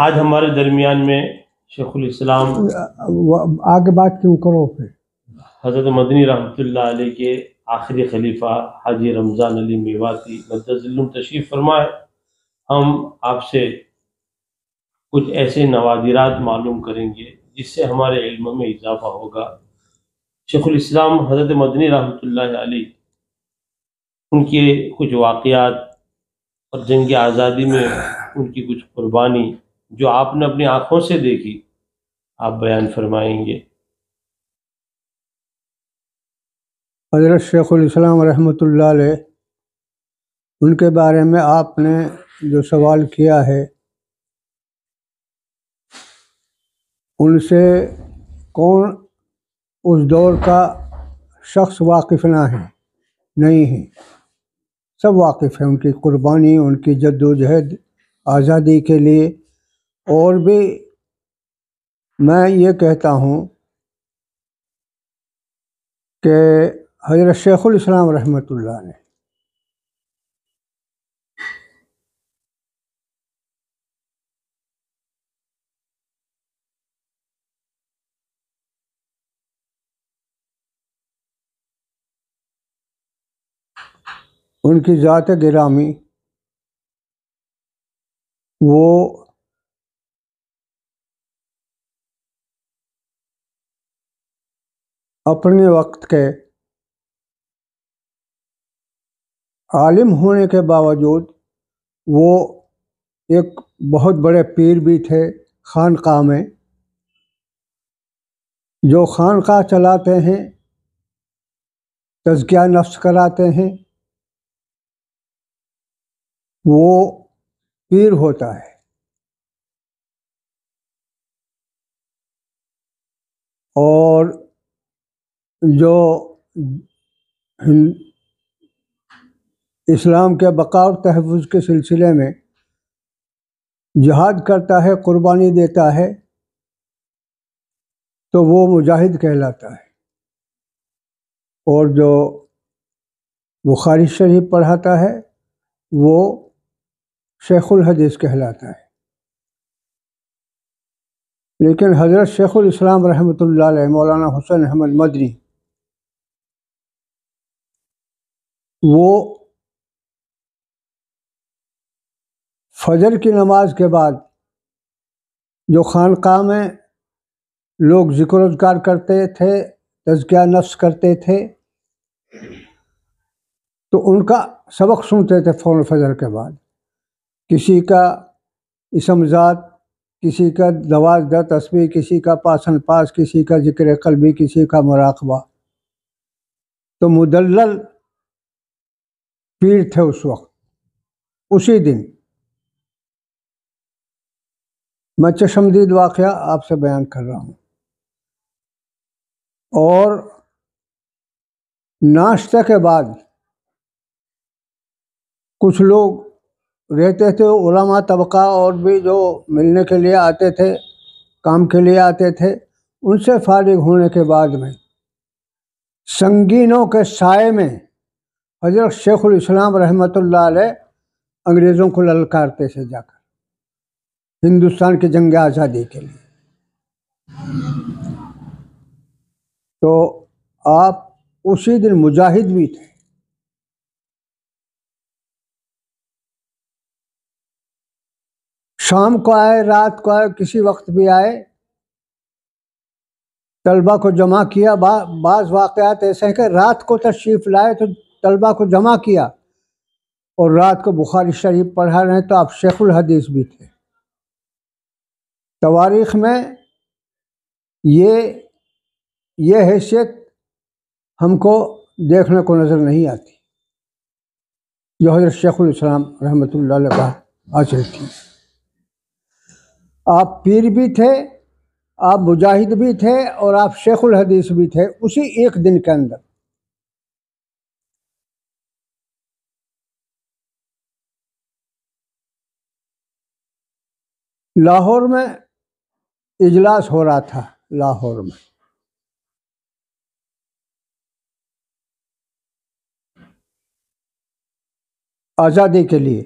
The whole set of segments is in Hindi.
आज हमारे दरमियान में शेखुल इस्लाम आगे बात क्यों करो फिर हजरत मदनी रहमत के आखिरी खलीफा हाजी रमज़ान अली मेवाती तशरीफ़ फरमाए हम आपसे कुछ ऐसे नवादिरात मालूम करेंगे जिससे हमारे इल्म में इजाफा होगा शेखुल इस्लाम हजरत मदनी रहमत उनके कुछ वाक़ और जंग आज़ादी में उनकी कुछ कुर्बानी जो आपने अपनी आंखों से देखी आप बयान फरमाएंगे हजरत शेख़ुलस्लाम रहमतुल्लाह ले उनके बारे में आपने जो सवाल किया है उनसे कौन उस दौर का शख्स वाकिफ ना है नहीं है सब वाकिफ़ है उनकी क़ुरबानी उनकी जद्दोजहद आज़ादी के लिए और भी मैं ये कहता हूँ कि हजरत शेखुल इस्लाम रहमतुल्लाह ने उनकी ज़ात गिरामी वो अपने वक्त के आलिम होने के बावजूद वो एक बहुत बड़े पीर भी थे खानका में जो खानका चलाते हैं तजकिया नफ्स कराते हैं वो पीर होता है और जो इस्लाम के बका और तहफ़ के सिलसिले में जहाद करता है क़ुरबानी देता है तो वो मुजाहिद कहलाता है और जो बुखारी शरीफ पढ़ाता है वो शेखुल हदीस कहलाता है लेकिन हज़रत शेखुल इस्लाम रहमतुल्लाह मौलाना हुसैन अहमद मदनी वो फजर की नमाज के बाद जो खानका में लोग जिक्रोजगार करते थे तजिया नफ्स करते थे तो उनका सबक सुनते थे फ़ौर फजर के बाद किसी का इसमजात किसी का दवाज द तस्वीर किसी का पासन पास किसी का जिक्र कलबी किसी का मराकबा तो मुदल पीर थे उस वक्त उसी दिन मैं चशमदीद वाक़ आपसे बयान कर रहा हूँ और नाश्ते के बाद कुछ लोग रहते थे उलमा तबका और भी जो मिलने के लिए आते थे काम के लिए आते थे उनसे फारिग होने के बाद में संगीनों के साय में हजरत शेखुलस्लाम रहमत अंग्रेज़ों को ललकारते से जाकर हिंदुस्तान के जंग आज़ादी के लिए तो आप उसी दिन मुजाहिद भी थे शाम को आए रात को आए किसी वक्त भी आए तलबा को जमा किया बा, बाज़ वाक़ ऐसे हैं कि रात को तशरीफ़ लाए तो तलबा को जमा किया और रात को बुखारी शरीफ पढ़ा रहे तो आप शेखुल हदीस भी थे तवारीख में ये ये हैसियत हमको देखने को नज़र नहीं आती जो हजरत इस्लाम रहमत का हासिल थी आप पीर भी थे आप मुजाहिद भी थे और आप शेखुल हदीस भी थे उसी एक दिन के अंदर लाहौर में इजलास हो रहा था लाहौर में आज़ादी के लिए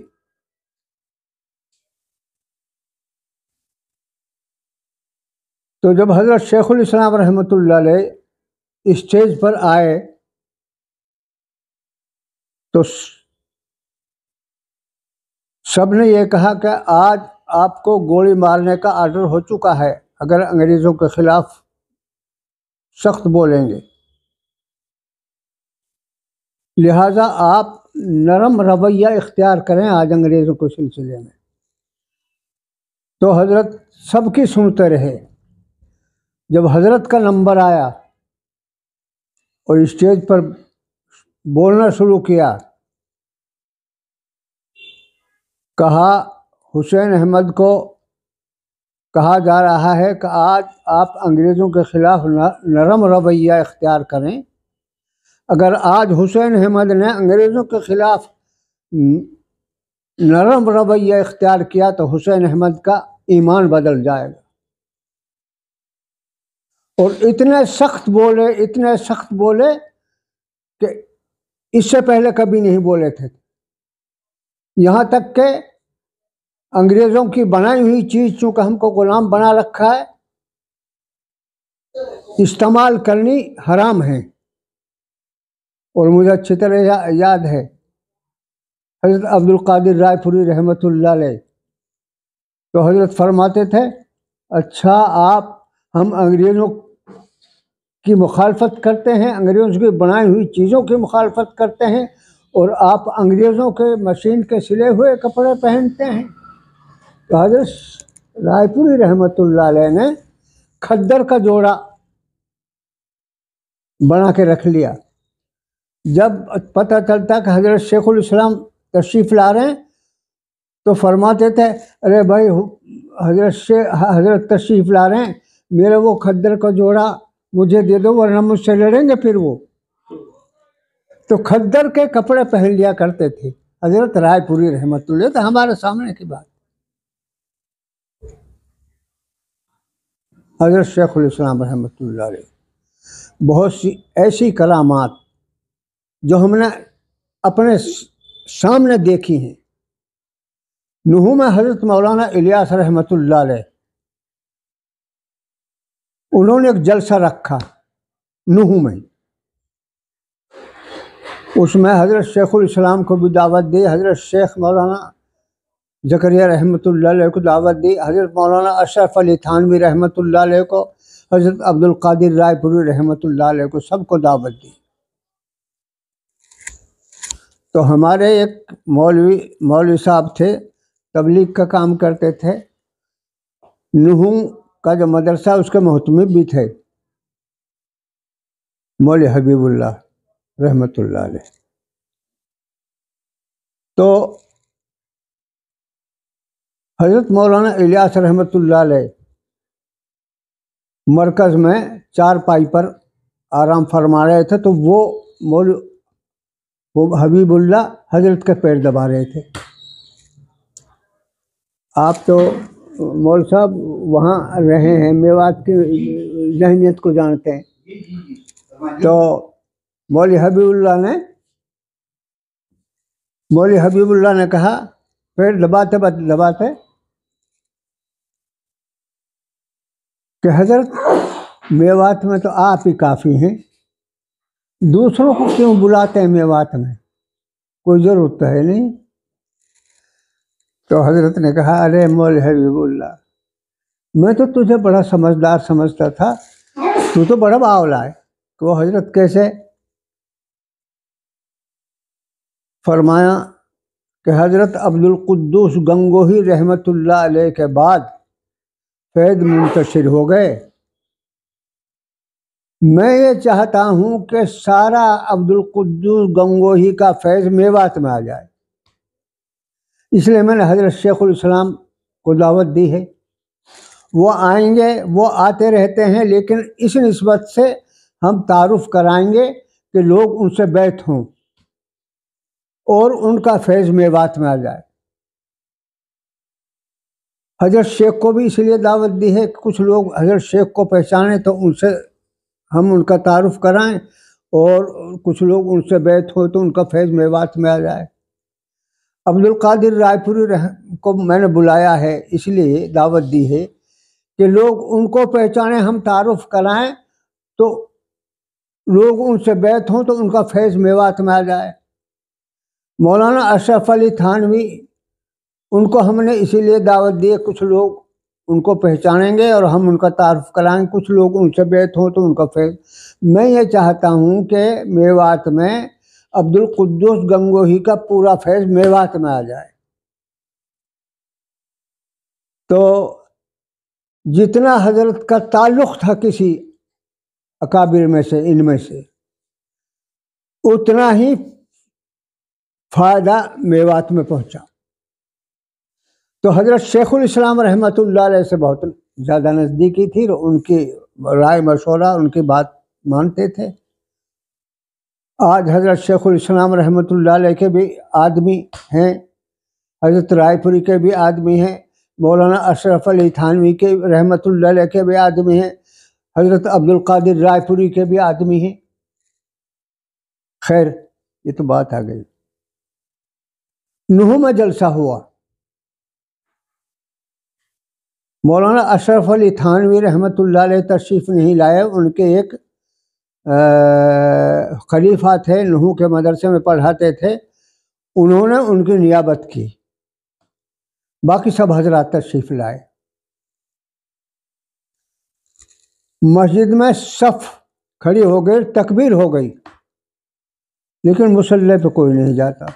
तो जब हज़रत शेखुल इस्लाम रहमत स्टेज पर आए तो सबने ये कहा कि आज आपको गोली मारने का आर्डर हो चुका है अगर अंग्रेज़ों के ख़िलाफ़ सख्त बोलेंगे लिहाजा आप नरम रवैया इख्तियार करें आज अंग्रेज़ों के सिलसिले में तो हज़रत सबकी सुनते रहे जब हज़रत का नंबर आया और स्टेज पर बोलना शुरू किया कहा हुसैन अहमद को कहा जा रहा है कि आज आप अंग्रेज़ों के ख़िलाफ़ नरम रवैया इख्तियार करें अगर आज हुसैन अहमद ने अंग्रेज़ों के ख़िलाफ़ नरम रवैया इख्तियार किया तो हुसैन अहमद का ईमान बदल जाएगा और इतने सख्त बोले इतने सख्त बोले कि इससे पहले कभी नहीं बोले थे यहाँ तक के अंग्रेजों की बनाई हुई चीज चूँकि हमको गुलाम बना रखा है इस्तेमाल करनी हराम है और मुझे अच्छी तरह या, याद है हज़रत अब्दुल कादिर रायपुरी रहमत तो हज़रत फरमाते थे अच्छा आप हम अंग्रेज़ों की मुखालफत करते हैं अंग्रेज़ों की बनाई हुई चीज़ों की मुखालफत करते हैं और आप अंग्रेज़ों के मशीन के सिले हुए कपड़े पहनते हैं हजरत रायपुरी रहमतुल्ला ने खद्दर का जोड़ा बना के रख लिया जब पता चलता कि हजरत शेखुल इस्लाम तशरीफ ला रहे हैं तो फरमाते थे अरे भाई हजरत से हजरत तशरीफ ला रहे हैं मेरे वो खद्दर का जोड़ा मुझे दे दो वरना मुझसे लड़ेंगे फिर वो तो खद्दर के कपड़े पहन लिया करते थे हजरत रायपुरी रहमत तो हमारे सामने की बात हज़रत शेख़ुलस्लाम रहमत बहुत सी ऐसी कलामात जो हमने अपने सामने देखी हैं नुह में हज़रत मौलाना इलियास रहमत उन्होंने एक जलसा रखा नूह में उसमें हज़रत शेखुल इस्लाम को भी दावत दी हज़रत शेख मौलाना जकरिया रहमत को दावत दी हज़रत मौलाना अशरफ अली थानवी रहमत को हज़रत अब्दुल कादिर रायपुरी रहमत को सबको दावत दी तो हमारे एक मौलवी मौलवी साहब थे तबलीग का काम करते थे नूह का जो मदरसा उसके महतमी भी थे मौल हबीबुल्ला रहमतुल्ला तो हजरत मौलाना इलियास रहमत मरकज़ में चार पाई पर आराम फरमा रहे थे तो वो मौल वो हबीबुल्ला हजरत के पैर दबा रहे थे आप तो मौल साहब वहाँ रहे हैं मेवात की जहनीत को जानते हैं तो मौली हबीबुल्ला ने मौली हबीबुल्ला ने कहा पैर दबाते दबाते कि हजरत मेवात में तो आप ही काफ़ी हैं दूसरों को क्यों बुलाते हैं मेवात में कोई ज़रूरत है नहीं तो हजरत ने कहा अरे मोल हबीबुल्ला मैं तो तुझे बड़ा समझदार समझता था तू तो बड़ा बावला है तो हजरत कैसे फरमाया कि हजरत अब्दुल अब्दुल्कुद्दूस गंगोही रहमतुल्लाह अलैह के बाद फैद मुंतशिर हो गए मैं ये चाहता हूं कि सारा अब्दुल कुद्दूस गंगोही का फैज़ मेवात में आ जाए इसलिए मैंने हजरत इस्लाम को दावत दी है वो आएंगे वो आते रहते हैं लेकिन इस नस्बत से हम तारुफ कराएंगे कि लोग उनसे बैठ हों और उनका फैज़ मेवात में आ जाए हजरत शेख को भी इसलिए दावत दी है कि कुछ लोग हजरत शेख को पहचानें तो उनसे हम उनका तारुफ कराएं और कुछ लोग उनसे बैत हो तो उनका फैज़ मेवात में आ जाए अब्दुल कादिर रायपुरी रह को मैंने बुलाया है इसलिए दावत दी है कि लोग उनको पहचानें हम तारुफ कराएं तो लोग उनसे बैत हों तो उनका फैज़ मेवात में आ जाए मौलाना अशरफ अली थानवी उनको हमने इसीलिए दावत दी कुछ लोग उनको पहचानेंगे और हम उनका तारफ़ कराएंगे कुछ लोग उनसे बैत हों तो उनका फैल मैं ये चाहता हूँ कि मेवात में अब्दुल कुद्दूस गंगोही का पूरा फैज़ मेवात में आ जाए तो जितना हजरत का ताल्लुक़ था किसी अकाबिर में से इनमें से उतना ही फ़ायदा मेवात में पहुंचा तो हज़रत शेखुलस्लाम रहमत से बहुत ज़्यादा नज़दीकी थी तो उनकी राय मशवरा उनकी बात मानते थे आज हज़रत शेखुलस्लाम रहमत के भी आदमी हैं हज़रत रायपुरी के भी आदमी हैं मौलाना अशरफ अली थानवी के रहमत के भी आदमी हैं हज़रत अब्दुल कादिर रायपुरी के भी आदमी हैं खैर ये तो बात आ गई नुहमा में जलसा हुआ मौलाना अशरफ अली थानवी रहमत तशरीफ़ नहीं लाए उनके एक खलीफा थे नहू के मदरसे में पढ़ाते थे उन्होंने उनकी नियाबत की बाकी सब हजरा तशरीफ़ लाए मस्जिद में सफ़ खड़ी हो गई तकबीर हो गई लेकिन मुसल्ले पे कोई नहीं जाता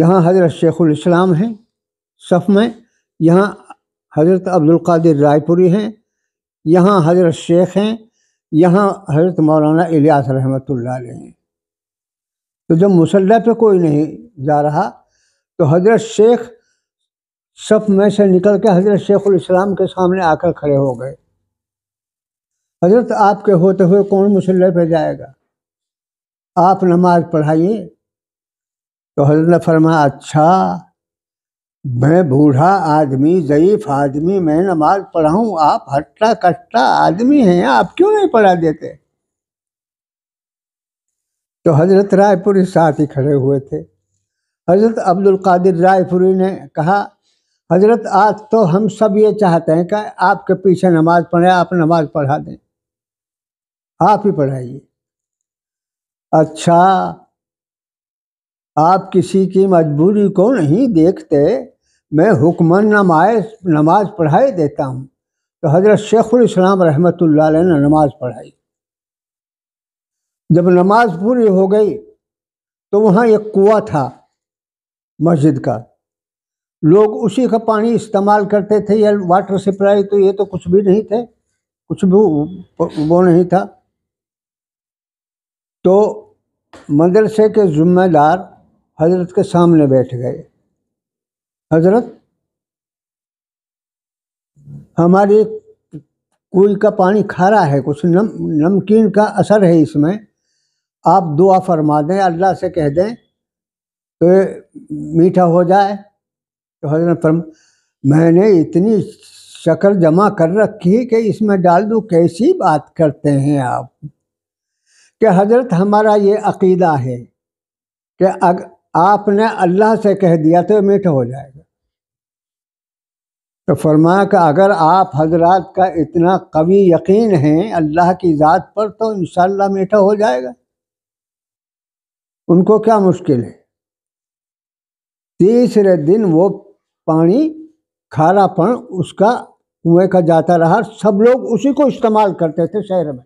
यहाँ हजरत शेखुल इस्लाम हैं सफ़ में यहाँ हज़रत अब्दुल कादिर रायपुरी हैं यहाँ हज़रत शेख हैं यहाँ हज़रत मौलाना इलियास रहमत हैं तो जब मुसल्ला पे कोई नहीं जा रहा तो हज़रत शेख सफ में से निकल के हज़रत इस्लाम के सामने आकर खड़े हो गए हज़रत आपके होते हुए कौन मुसल्ले पे जाएगा आप नमाज पढ़ाइए तो हज़रत ने फरमाया अच्छा मैं बूढ़ा आदमी ज़यीफ़ आदमी मैं नमाज पढ़ाऊँ आप हट्टा कट्टा आदमी हैं आप क्यों नहीं पढ़ा देते तो हजरत रायपुरी साथ ही खड़े हुए थे हजरत अब्दुल कादिर रायपुरी ने कहा हजरत आज तो हम सब ये चाहते हैं कि आपके पीछे नमाज पढ़े आप नमाज पढ़ा दें आप ही पढ़ाइए अच्छा आप किसी की मजबूरी को नहीं देखते मैं हुक्मन नमाज नमाज पढ़ाई देता हूँ तो हज़रत शेखुलस्लाम रहमत ने नमाज पढ़ाई जब नमाज पूरी हो गई तो वहाँ एक कुआ था मस्जिद का लोग उसी का पानी इस्तेमाल करते थे या वाटर सप्लाई तो ये तो कुछ भी नहीं थे कुछ भी वो नहीं था तो मदरसे के ज़िम्मेदार हजरत के सामने बैठ गए हजरत हमारी कुल का पानी खारा है कुछ नम नमकीन का असर है इसमें आप दुआ फरमा दें अल्लाह से कह दें तो मीठा हो जाए तो हजरत फरम मैंने इतनी शक्कर जमा कर रखी कि इसमें डाल दूँ कैसी बात करते हैं आप कि हजरत हमारा ये अकीदा है कि अगर आपने अल्लाह से कह दिया तो मीठा हो जाएगा तो फरमा का अगर आप हजरात का इतना कवि यकीन है अल्लाह की ज़ात पर तो इन मीठा हो जाएगा उनको क्या मुश्किल है तीसरे दिन वो पानी खारापन उसका कुएँ का जाता रहा सब लोग उसी को इस्तेमाल करते थे शहर में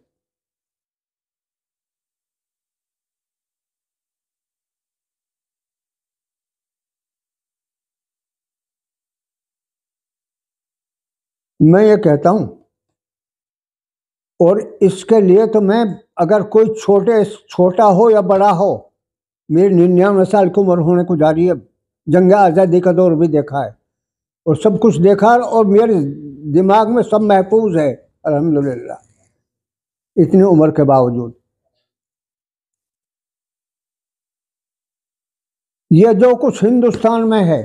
मैं ये कहता हूँ और इसके लिए तो मैं अगर कोई छोटे छोटा हो या बड़ा हो मेरी निन्यानवे साल की उम्र होने को जा रही है जंग आज़ादी का दौर भी देखा है और सब कुछ देखा है और मेरे दिमाग में सब महफूज है अल्हम्दुलिल्लाह इतनी उम्र के बावजूद ये जो कुछ हिंदुस्तान में है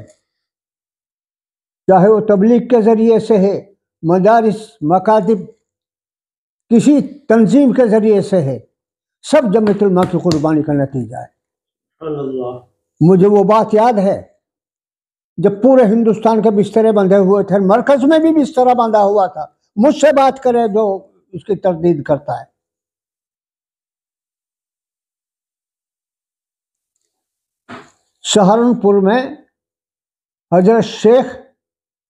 चाहे वो तबलीग के ज़रिए से है मदारस मकातब किसी तंजीम के ज़रिए से है सब जमतुलमा की कुर्बानी का नतीजा है मुझे वो बात याद है जब पूरे हिंदुस्तान के बिस्तरे बंधे हुए थे मरकज में भी बिस्तरा बांधा हुआ था मुझसे बात करे जो उसकी तरदीद करता है सहारनपुर में हजरत शेख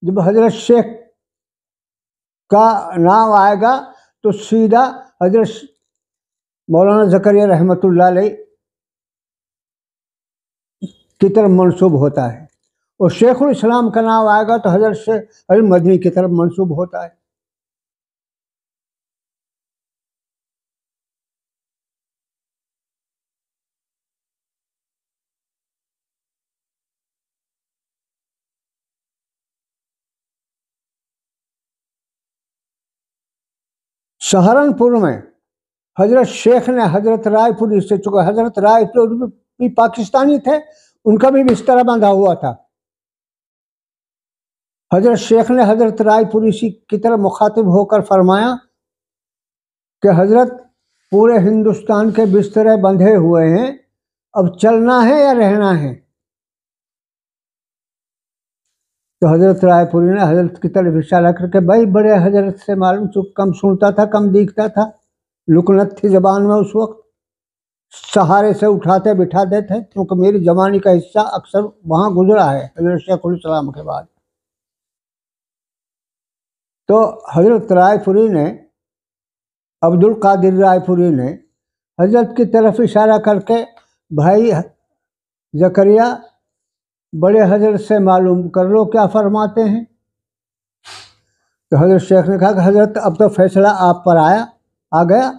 जब हजरत शेख का नाम आएगा तो सीधा हजरत मौलाना जकरिया रहमत की तरफ मनसूब होता है और शेखुल इस्लाम का नाम आएगा तो हजरत से अल मदनी की तरफ मनसूब होता है सहारनपुर में हजरत शेख ने हजरत रायपुरी से चुका हजरत रायपुर भी पाकिस्तानी थे उनका भी बिस्तर बांधा हुआ था हजरत शेख ने हजरत रायपुरी की तरह मुखातिब होकर फरमाया कि हजरत पूरे हिंदुस्तान के बिस्तर बंधे हुए हैं अब चलना है या रहना है तो हजरत रायपुरी ने हजरत की तरफ इशारा करके भाई बड़े हजरत से मालूम चुप कम सुनता था कम दिखता था लुकनत थी जबान में उस वक्त सहारे से उठाते बिठाते थे क्योंकि मेरी जवानी का हिस्सा अक्सर वहाँ गुजरा है हजरत शेखुलसलाम के बाद तो हजरत रायपुरी ने अब्दुल कादिर रायपुरी ने हजरत की तरफ इशारा करके भाई जकरिया बड़े हजरत से मालूम कर लो क्या फरमाते हैं तो हजरत शेख ने कहा कि हजरत अब तो फैसला आप पर आया आ गया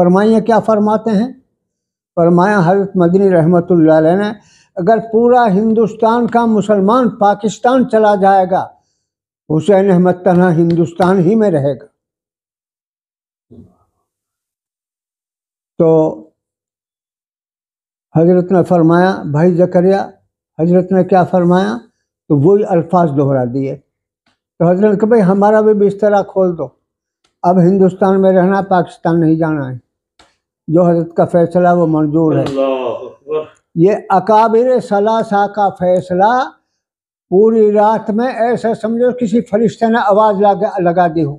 फरमाइए क्या फरमाते हैं फरमाया हजरत मदनी रहमत ने अगर पूरा हिंदुस्तान का मुसलमान पाकिस्तान चला जाएगा हुसैन अहमद तना हिंदुस्तान ही में रहेगा तो हजरत ने फरमाया भाई जकरिया हजरत ने क्या फरमाया तो वही अल्फाज दोहरा दिए तो हजरत के भाई हमारा भी बिस्तरा खोल दो अब हिंदुस्तान में रहना पाकिस्तान नहीं जाना है जो हजरत का फैसला वो मंजूर है ये अकाबिर सलासा का फैसला पूरी रात में ऐसा समझो किसी फरिश्ते ने आवाज़ लगा लगा दी हो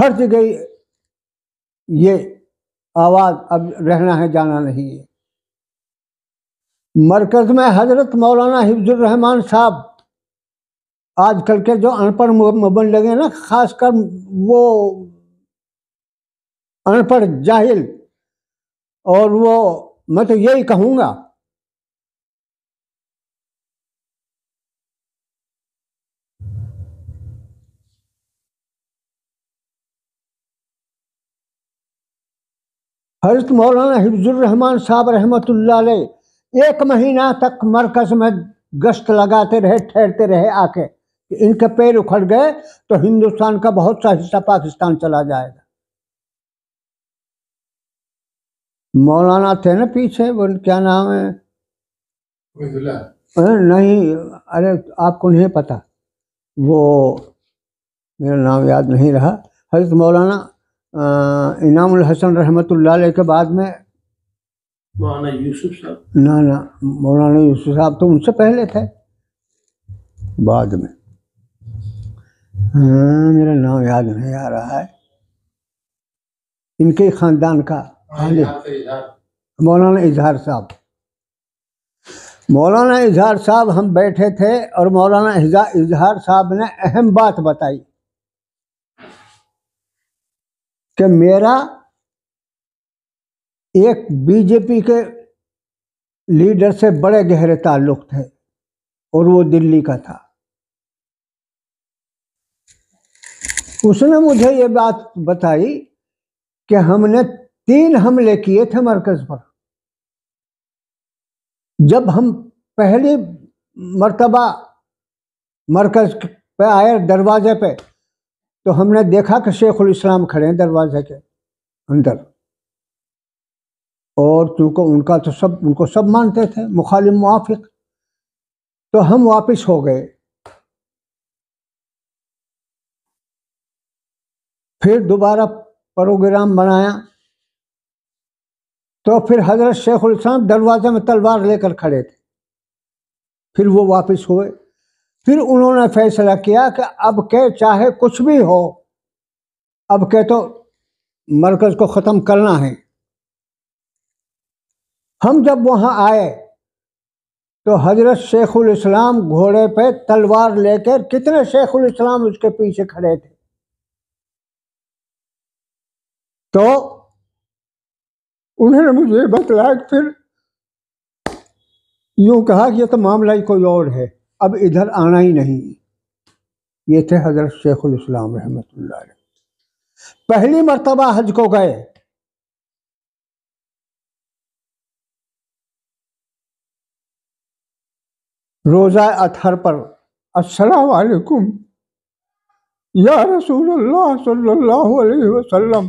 हर जगह ये आवाज़ अब रहना है जाना नहीं है मरकज़ में हज़रत मौलाना हिफ्जुलरहमान साहब आजकल के जो अनपढ़ मबन लगे ना खासकर वो अनपढ़ जाहिल और वो मैं तो यही कहूँगा हजरत मौलाना हिफ्जुलरहमान साहब रहमत ला एक महीना तक मरकज में गश्त लगाते रहे ठहरते रहे आके कि इनके पैर उखड़ गए तो हिंदुस्तान का बहुत सा हिस्सा पाकिस्तान चला जाएगा मौलाना थे ना पीछे वो क्या नाम है नहीं अरे आपको नहीं पता वो मेरा नाम याद नहीं रहा हजरत मौलाना इनाम हसन रहमतुल्लाह के बाद में मौलाना यूसुफ साहब ना ना मौलाना यूसुफ साहब तो उनसे पहले थे बाद में हाँ मेरा नाम याद नहीं आ रहा है इनके खानदान का हाँ, मौलाना इजहार साहब मौलाना इजहार साहब हम बैठे थे और मौलाना इजहार साहब ने अहम बात बताई कि मेरा एक बीजेपी के लीडर से बड़े गहरे ताल्लुक थे और वो दिल्ली का था उसने मुझे ये बात बताई कि हमने तीन हमले किए थे मरकज पर जब हम पहली मर्तबा मरकज पे आए दरवाजे पे तो हमने देखा कि शेखुल इस्लाम खड़े हैं दरवाजे के अंदर और चूँकि उनका तो सब उनको सब मानते थे मुखालिम मुआफिक तो हम वापस हो गए फिर दोबारा प्रोग्राम बनाया तो फिर हजरत शेख उलसान दरवाजे में तलवार लेकर खड़े थे फिर वो वापस हुए फिर उन्होंने फैसला किया कि अब के चाहे कुछ भी हो अब के तो मरकज़ को ख़त्म करना है हम जब वहाँ आए तो हजरत शेखुल इस्लाम घोड़े पे तलवार लेकर कितने शेखुल इस्लाम उसके पीछे खड़े थे तो उन्होंने मुझे बतलाया फिर यूं कहा कि यह तो मामला ही कोई और है अब इधर आना ही नहीं ये थे हजरत शेखुल इस्लाम रहमतुल्लाह पहली मरतबा हज को गए रोज़ा अतहर पर असलकुम या रसूल सल्लाम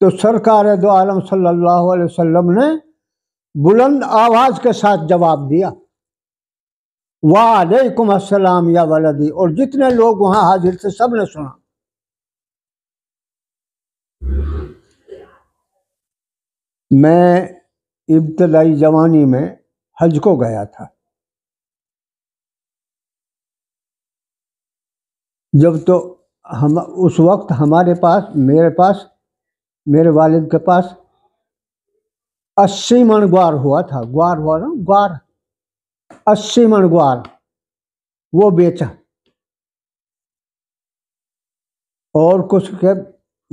तो सरकार दो आलम सल्लल्लाहु अलैहि वसल्लम ने बुलंद आवाज़ के साथ जवाब दिया वालेकुम अस्सलाम या वलदी और जितने लोग वहाँ हाजिर थे सब ने सुना मैं इब्तदाई जवानी में हज को गया था जब तो हम उस वक्त हमारे पास मेरे पास मेरे वालिद के पास अस्सी मण ग्वार हुआ था ग्वार हुआ ग्वार अस्सी मण ग्वार वो बेचा और कुछ के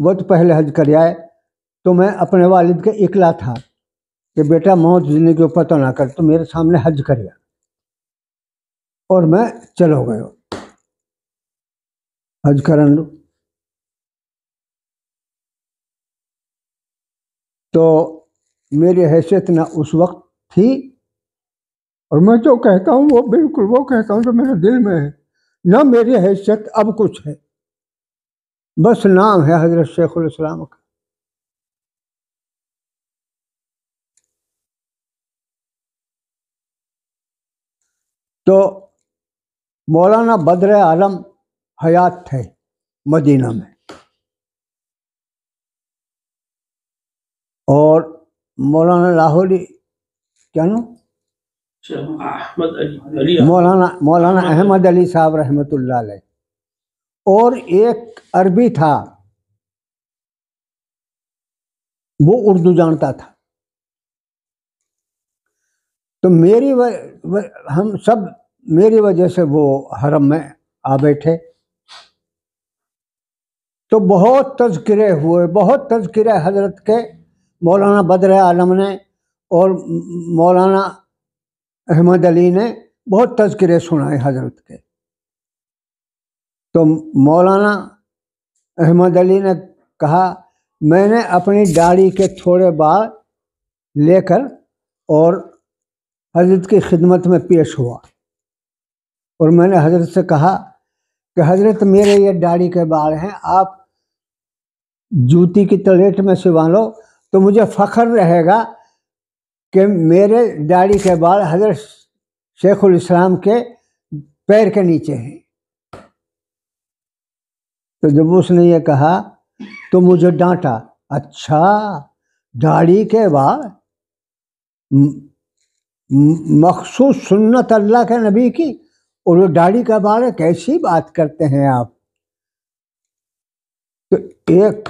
वो तो पहले हज कर आए तो मैं अपने वालिद के इकला था कि बेटा मौत जिंदगी ऊपर तो ना कर तो मेरे सामने हज कर गया और मैं चलो गयो हज कर तो मेरी हैसियत ना उस वक्त थी और मैं जो कहता हूँ वो बिल्कुल वो कहता हूँ जो मेरे दिल में है ना मेरी हैसियत अब कुछ है बस नाम है हजरत शेखुल इस्लाम का तो मौलाना बद्र आलम हयात थे मदीना में और मौलाना लाहौली क्या नो मौलाना मौलाना अहमद अली साहब रहमत और एक अरबी था वो उर्दू जानता था तो मेरी व, व, हम सब मेरी वजह से वो हरम में आ बैठे तो बहुत तजकरे हुए बहुत तजकरे हजरत के मौलाना बदर आलम ने और मौलाना अहमद अली ने बहुत तजकरे सुनाए हजरत के तो मौलाना अहमद अली ने कहा मैंने अपनी दाढ़ी के थोड़े बाल लेकर और हजरत की खिदमत में पेश हुआ और मैंने हजरत से कहा कि हजरत मेरे ये दाढ़ी के बाल हैं आप जूती की तलेट में सिवा लो तो मुझे फ़ख्र रहेगा कि मेरे दाढ़ी के बाल हजरत शेखुल इस्लाम के पैर के नीचे हैं तो जब उसने ये कहा तो मुझे डांटा अच्छा दाढ़ी के बाल मखसूस सुन्नत अल्लाह के नबी की और वो दाढ़ी का बारे कैसी बात करते हैं आप तो एक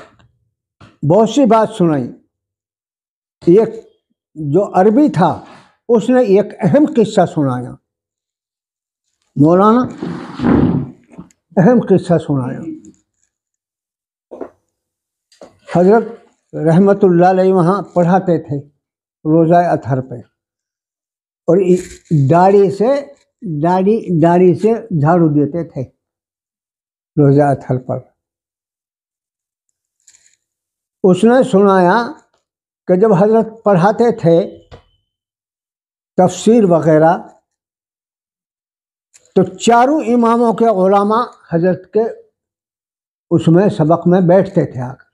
बहुत सी बात सुनाई एक जो अरबी था उसने एक अहम किस्सा सुनाया मौलाना अहम किस्सा सुनाया हजरत रहमतुल्लाह वहाँ पढ़ाते थे रोज़ा अथर पे और दाढ़ी से दाढ़ी दाढ़ी से झाड़ू देते थे रोजा थल पर उसने सुनाया कि जब हजरत पढ़ाते थे तफसीर वगैरह तो चारों इमामों के ओलामा हजरत के उसमें सबक में बैठते थे आकर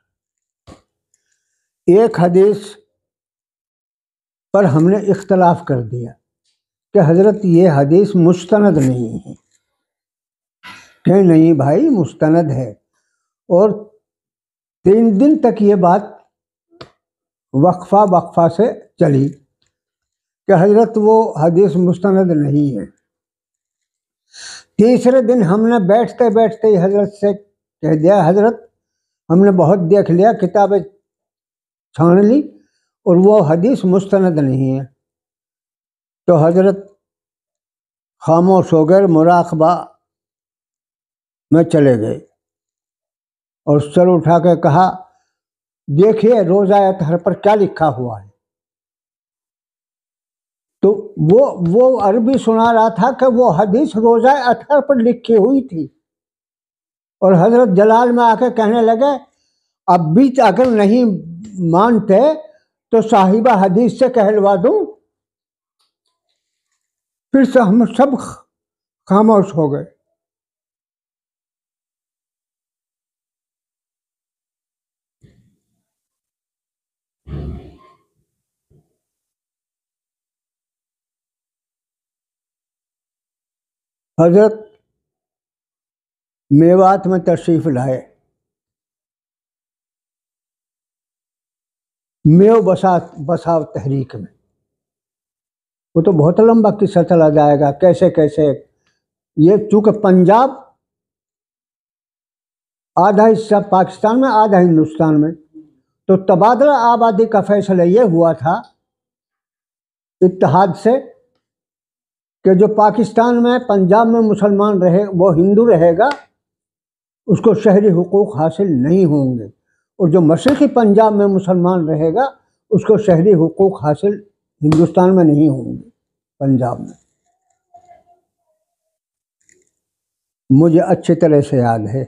एक हदीस पर हमने इख्तलाफ कर दिया कि हज़रत ये हदीस मुस्तंद नहीं है कह नहीं भाई मुस्तंद है और तीन दिन तक ये बात वक्फा वक्फा से चली कि हजरत वो हदीस मुस्तंद नहीं है तीसरे दिन हमने बैठते बैठते ही हजरत से कह दिया हजरत हमने बहुत देख लिया किताबें छान ली और वो हदीस मुस्तंद नहीं है तो हज़रत खामोश गए मुराकबा में चले गए और सर उठा के कहा देखिए रोज़ा अतहर पर क्या लिखा हुआ है तो वो वो अरबी सुना रहा था कि वो हदीस रोज़ा अतहर पर लिखी हुई थी और हज़रत जलाल में आके कहने लगे अब भी अगर नहीं मानते तो साहिबा हदीस से कहलवा दूं फिर से हम सब खामोश हो गए हजरत मेवात में तशरीफ लाए मेव बसा बसाव तहरीक में वो तो बहुत लंबा किस्सा चला जाएगा कैसे कैसे ये चूंकि पंजाब आधा हिस्सा पाकिस्तान में आधा हिंदुस्तान में तो तबादला आबादी का फैसला ये हुआ था इतिहाद से कि जो पाकिस्तान में पंजाब में मुसलमान रहे वो हिंदू रहेगा उसको शहरी हकूक़ हासिल नहीं होंगे और जो मशरक़ी पंजाब में मुसलमान रहेगा उसको शहरी हकूक़ हासिल हिंदुस्तान में नहीं होंगे पंजाब में मुझे अच्छी तरह से याद है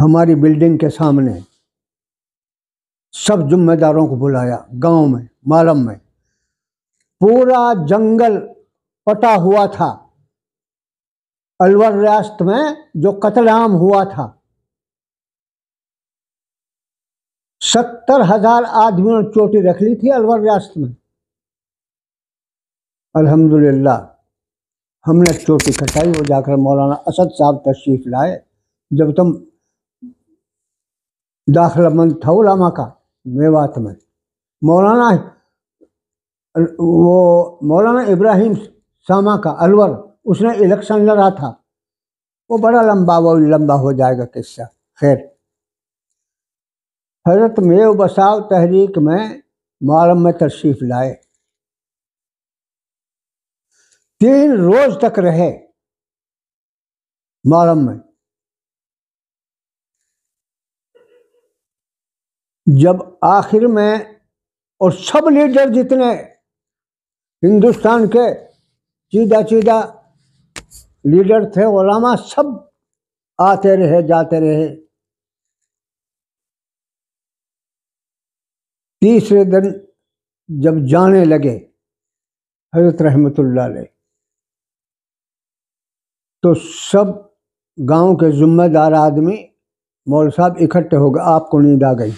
हमारी बिल्डिंग के सामने सब जुम्मेदारों को बुलाया गांव में मालम में पूरा जंगल पटा हुआ था अलवर रियासत में जो कतलाम हुआ था सत्तर हजार आदमियों ने चोटी रख ली थी अलवर रियासत में अल्हम्दुलिल्लाह हमने चोटी कटाई वो जाकर मौलाना असद साहब तशरीफ लाए जब तुम दाखिला मंद था उलामा का मेवात में मौलाना वो मौलाना इब्राहिम सामा का अलवर उसने इलेक्शन लड़ा था वो बड़ा लंबा वो लंबा हो जाएगा किस्सा खैर हजरत मेव बसाव तहरीक में मुहरम में तशरीफ लाए तीन रोज तक रहे मुहरम में जब आखिर में और सब लीडर जितने हिंदुस्तान के चीदा चीदा लीडर थे ओलामा सब आते रहे जाते रहे तीसरे दिन जब जाने लगे हजरत रहमतुल्ला तो सब गांव के जुम्मेदार आदमी मौल साहब इकट्ठे हो गए आपको नींद आ गई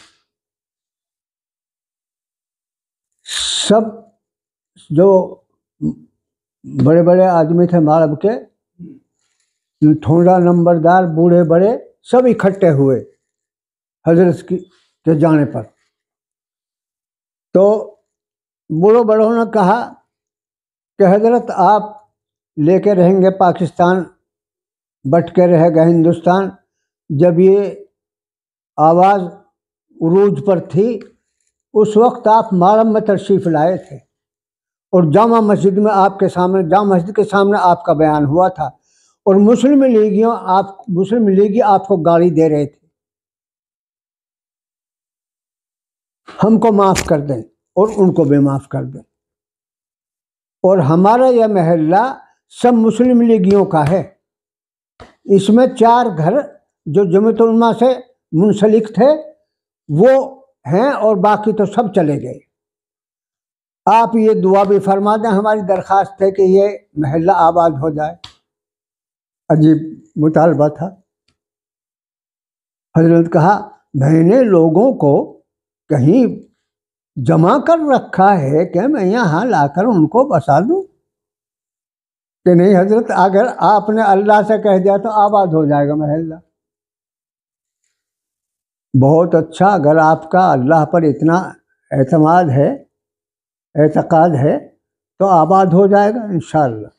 सब जो बड़े बड़े आदमी थे मालव के ठोडा नंबरदार बूढ़े बड़े सब इकट्ठे हुए हजरत की के जाने पर तो बूढ़ों बड़ों ने कहा कि हजरत आप लेके रहेंगे पाकिस्तान बट के रहेगा हिंदुस्तान जब ये आवाज़ उरूज पर थी उस वक्त आप मारम में तशरीफ़ लाए थे और जामा मस्जिद में आपके सामने जामा मस्जिद के सामने आपका बयान हुआ था और मुस्लिम लीगियों आप मुस्लिम लीगी आपको गाली दे रहे थे हमको माफ़ कर दें और उनको भी माफ़ कर दें और हमारा यह महल्ला सब मुस्लिम लीगियों का है इसमें चार घर जो जमतुलमा से मुंसलिक थे वो हैं और बाकी तो सब चले गए आप ये दुआ भी फरमा दें हमारी दरख्वास्त है कि ये महल्ला आबाद हो जाए अजीब मुतालबा था हजरत कहा मैंने लोगों को कहीं जमा कर रखा है क्या मैं यहाँ लाकर उनको बसा दूँ कि नहीं हजरत अगर आपने अल्लाह से कह दिया तो आबाद हो जाएगा महल्ला बहुत अच्छा अगर आपका अल्लाह पर इतना एतमाद है एतकाद है तो आबाद हो जाएगा इन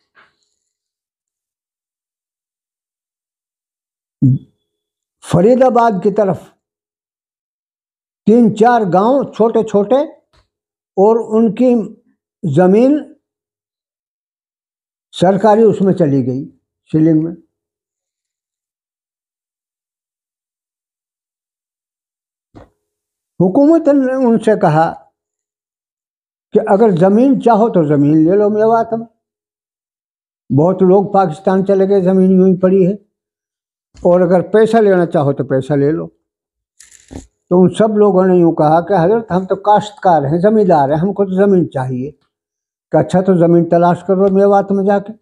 फरीदाबाद की तरफ तीन चार गांव छोटे छोटे और उनकी ज़मीन सरकारी उसमें चली गई सीलिंग में हुकूमत ने उनसे कहा कि अगर ज़मीन चाहो तो ज़मीन ले लो मेवात में बहुत लोग पाकिस्तान चले गए ज़मीन यूं ही पड़ी है और अगर पैसा लेना चाहो तो पैसा ले लो तो उन सब लोगों ने यूँ कहा कि हजरत हम तो काश्तकार हैं ज़मींदार हैं हमको तो ज़मीन चाहिए कि तो अच्छा तो ज़मीन तलाश करो मेवात में जाके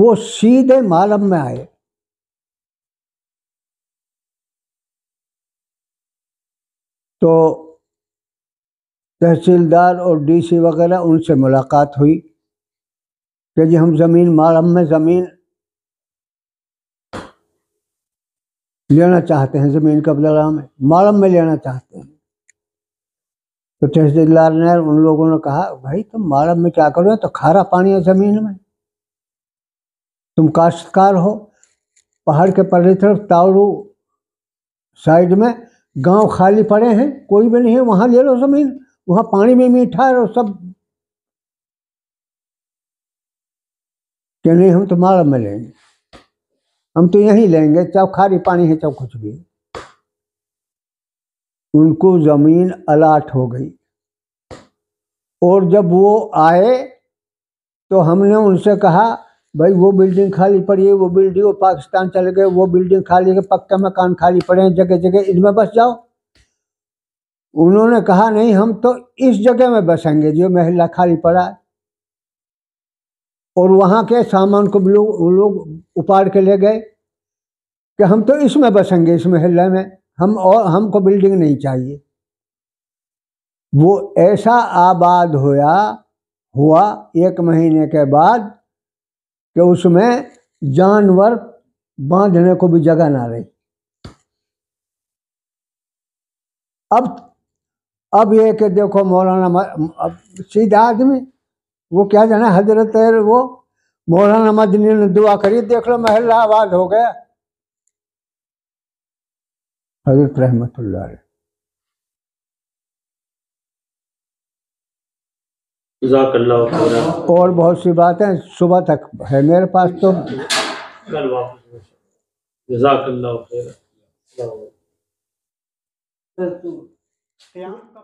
वो सीधे मालम में आए तो तहसीलदार और डीसी वगैरह उनसे मुलाकात हुई कि जी हम ज़मीन मालम में ज़मीन लेना चाहते हैं ज़मीन कब्जा में मालम में लेना चाहते हैं तो तहसीलदार ने उन लोगों ने कहा भाई तुम मालम में क्या करो तो खारा पानी है ज़मीन में तुम काश्तकार हो पहाड़ के पर तरफ तावड़ू साइड में गांव खाली पड़े हैं कोई भी नहीं है वहां ले लो ज़मीन वहां पानी भी मीठा है और सब क्या नहीं हम तो मालम में लेंगे हम तो यही लेंगे चाहे खारी पानी है चाहे कुछ भी उनको जमीन अलाट हो गई और जब वो आए तो हमने उनसे कहा भाई वो बिल्डिंग खाली पड़ी है वो बिल्डिंग वो पाकिस्तान चले गए वो बिल्डिंग खाली है पक्का मकान खाली पड़े हैं जगह जगह इनमें बस जाओ उन्होंने कहा नहीं हम तो इस जगह में बसेंगे जो महिला खाली पड़ा है और वहाँ के सामान को भी लोग वो लोग उपाड़ के ले गए कि हम तो इसमें बसेंगे इस महल्ले में हम और हमको बिल्डिंग नहीं चाहिए वो ऐसा आबाद होया हुआ एक महीने के बाद कि उसमें जानवर बांधने को भी जगह ना रही अब अब ये कि देखो मौलाना सीधा आदमी वो क्या जाना हजरत है वो मौलाना मदनी ने दुआ करी देख लो महल आबाद हो गया हजरत रहमत और बहुत सी बातें सुबह तक है मेरे पास तो जजाकल्ला